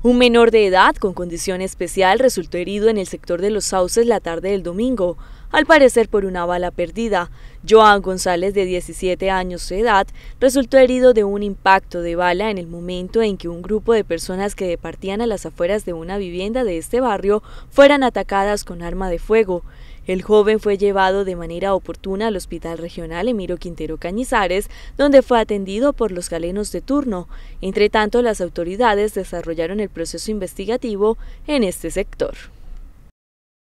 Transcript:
Un menor de edad con condición especial resultó herido en el sector de los sauces la tarde del domingo, al parecer por una bala perdida. Joan González, de 17 años de edad, resultó herido de un impacto de bala en el momento en que un grupo de personas que departían a las afueras de una vivienda de este barrio fueran atacadas con arma de fuego. El joven fue llevado de manera oportuna al Hospital Regional Emiro Quintero Cañizares, donde fue atendido por los galenos de turno. Entre tanto, las autoridades desarrollaron el proceso investigativo en este sector.